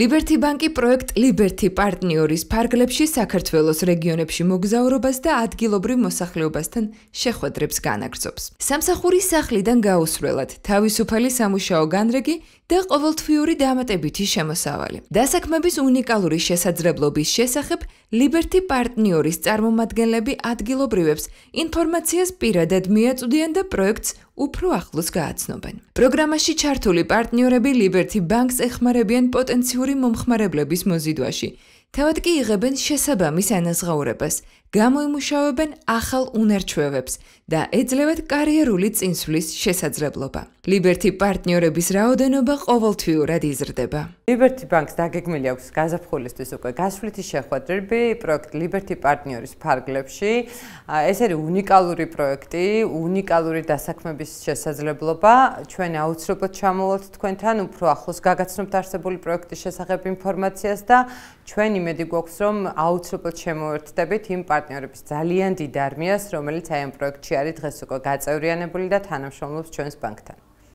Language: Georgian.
Liberty Bank-ი პროექტ Liberty Partners-ის ფარგლებში საქართველოს რეგიონებში მოგზაურობას და ადგილობრივ მოსახლეობასთან შეხვედრებს განაგრძობს. სამსახური სახლიდან გაუსვლელად, თავისუფალი სამუშაო განრიგი და ყოველთვიური დამატებითი შემოსავალი. დასაქმების უნიკალური შესაძლებლობის შესახებ Liberty Partners-ის წარმომადგენლები ადგილობრივებს ინფორმაციას პირადად მიაწვდიან და პროექტს უფრო ახლოს გააცნობენ. პროგრამაში ჩართული პარტნიორები Liberty Banks ეხმარებიან პოტენციური მომხმარებლების მოზიდვაში, თავად კი იღებენ შესაბამის ანაზღაურებას, გამოიმუშავებენ ახალ უნერჩვევებს და ეძლევათ კარიერული წინსვლის შესაძლებლობა. Liberty პარტნიორების რაოდენობა ყოველთვიურად იზრდება. Liberty Bank-ს დაგეგმილი აქვს გაზაფხულისთვის უკვე გასვლითი შეხვედრები პროექტ Liberty პარტნიორის ფარგლებში. ეს არის უნიკალური პროექტი, უნიკალური დასაქმების შესაძლებლობა. ჩვენ აუცილებლად ჩამოვალთ თქვენთან უფრო ახლოს გაგაცნობთ არსებული პროექტის შესახებ ინფორმაციას და ჩვენი იმედი გვაქვს, რომ აუცილებლად შემოერთდებით იმ პარტნიორების ძალიან დიდ არმიას, რომელიც აი ამ პროექტში არის დღეს უკვე გაწევრიანებული და თანამშრომლობს ჩვენს ბანკთან.